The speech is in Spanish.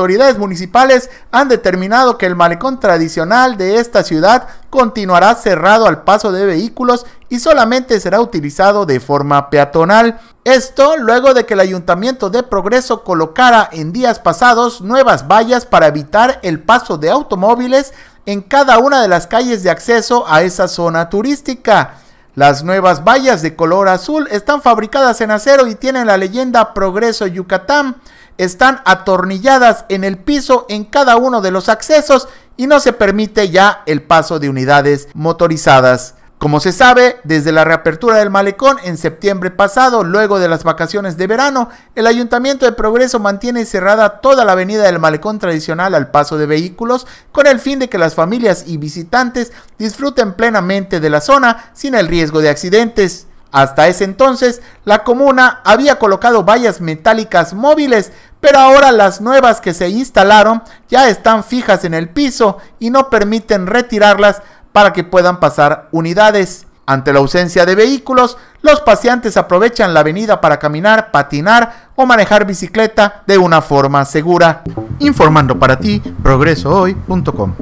autoridades municipales han determinado que el malecón tradicional de esta ciudad continuará cerrado al paso de vehículos y solamente será utilizado de forma peatonal. Esto luego de que el Ayuntamiento de Progreso colocara en días pasados nuevas vallas para evitar el paso de automóviles en cada una de las calles de acceso a esa zona turística. Las nuevas vallas de color azul están fabricadas en acero y tienen la leyenda Progreso Yucatán están atornilladas en el piso en cada uno de los accesos y no se permite ya el paso de unidades motorizadas. Como se sabe, desde la reapertura del malecón en septiembre pasado, luego de las vacaciones de verano, el Ayuntamiento de Progreso mantiene cerrada toda la avenida del malecón tradicional al paso de vehículos, con el fin de que las familias y visitantes disfruten plenamente de la zona sin el riesgo de accidentes. Hasta ese entonces, la comuna había colocado vallas metálicas móviles pero ahora las nuevas que se instalaron ya están fijas en el piso y no permiten retirarlas para que puedan pasar unidades. Ante la ausencia de vehículos, los paseantes aprovechan la avenida para caminar, patinar o manejar bicicleta de una forma segura. Informando para ti, progresohoy.com.